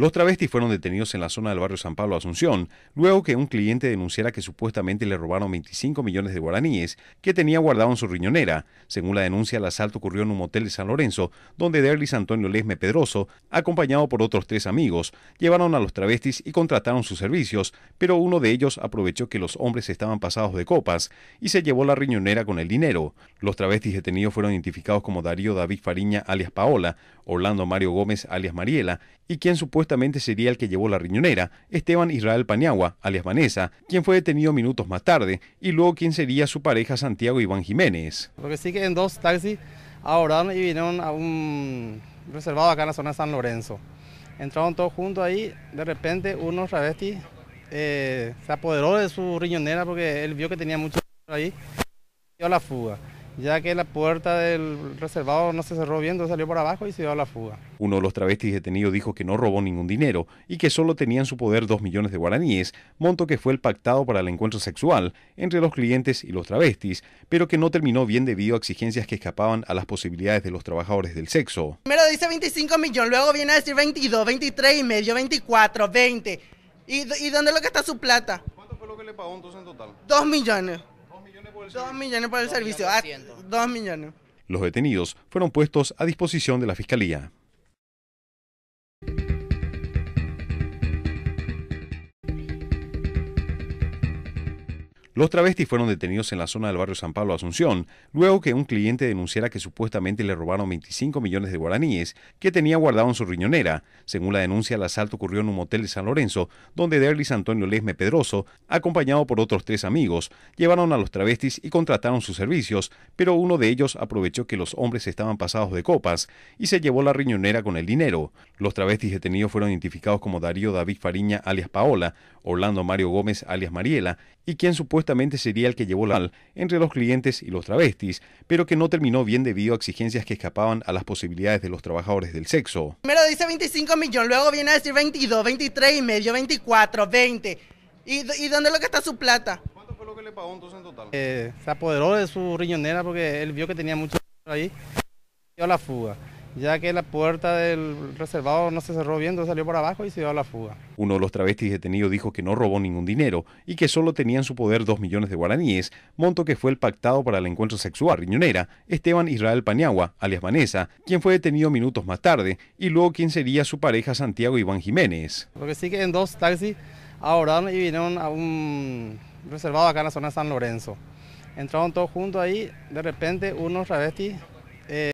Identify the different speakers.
Speaker 1: Los travestis fueron detenidos en la zona del barrio San Pablo Asunción, luego que un cliente denunciara que supuestamente le robaron 25 millones de guaraníes que tenía guardado en su riñonera. Según la denuncia, el asalto ocurrió en un motel de San Lorenzo, donde Derlis Antonio Lesme Pedroso, acompañado por otros tres amigos, llevaron a los travestis y contrataron sus servicios, pero uno de ellos aprovechó que los hombres estaban pasados de copas y se llevó la riñonera con el dinero. Los travestis detenidos fueron identificados como Darío David Fariña alias Paola, Orlando Mario Gómez alias Mariela y quien supuestamente sería el que llevó la riñonera, Esteban Israel Paniagua, alias Vanessa, quien fue detenido minutos más tarde, y luego quien sería su pareja Santiago Iván Jiménez.
Speaker 2: Porque que sí que en dos taxis ahora y vinieron a un reservado acá en la zona San Lorenzo. Entraron todos juntos ahí, de repente uno travesti eh, se apoderó de su riñonera porque él vio que tenía mucho ahí y dio la fuga ya que la puerta del reservado no se cerró bien, salió por abajo y se dio a la fuga.
Speaker 1: Uno de los travestis detenidos dijo que no robó ningún dinero y que solo tenía en su poder dos millones de guaraníes, monto que fue el pactado para el encuentro sexual entre los clientes y los travestis, pero que no terminó bien debido a exigencias que escapaban a las posibilidades de los trabajadores del sexo.
Speaker 3: Primero dice 25 millones, luego viene a decir 22, 23 y medio, 24, 20. ¿Y, dónde es lo que está su plata? ¿Cuánto fue lo que le pagó entonces en total? Dos millones. Dos millones por el servicio. Ah, dos millones.
Speaker 1: Los detenidos fueron puestos a disposición de la Fiscalía. Los travestis fueron detenidos en la zona del barrio San Pablo Asunción, luego que un cliente denunciara que supuestamente le robaron 25 millones de guaraníes que tenía guardado en su riñonera. Según la denuncia, el asalto ocurrió en un motel de San Lorenzo, donde Derlis Antonio Lesme Pedroso, acompañado por otros tres amigos, llevaron a los travestis y contrataron sus servicios, pero uno de ellos aprovechó que los hombres estaban pasados de copas y se llevó la riñonera con el dinero. Los travestis detenidos fueron identificados como Darío David Fariña alias Paola, Orlando Mario Gómez alias Mariela y quien supuestamente supuestamente sería el que llevó la entre los clientes y los travestis, pero que no terminó bien debido a exigencias que escapaban a las posibilidades de los trabajadores del sexo.
Speaker 3: Primero dice 25 millones, luego viene a decir 22, 23 y medio, 24, 20. ¿Y, y dónde es lo que está su plata? ¿Cuánto fue lo que le
Speaker 1: pagó entonces en total? Eh, se
Speaker 2: apoderó de su riñonera porque él vio que tenía mucho ahí. Dio la fuga ya que la puerta del reservado no se cerró bien, salió por abajo y se dio a la fuga.
Speaker 1: Uno de los travestis detenidos dijo que no robó ningún dinero y que solo tenía en su poder dos millones de guaraníes, monto que fue el pactado para el encuentro sexual riñonera, Esteban Israel Paniagua, alias Manesa, quien fue detenido minutos más tarde, y luego quien sería su pareja Santiago Iván Jiménez.
Speaker 2: Porque sí que en dos taxis ahorraron y vinieron a un reservado acá en la zona de San Lorenzo. Entraron todos juntos ahí, de repente unos travestis... Eh,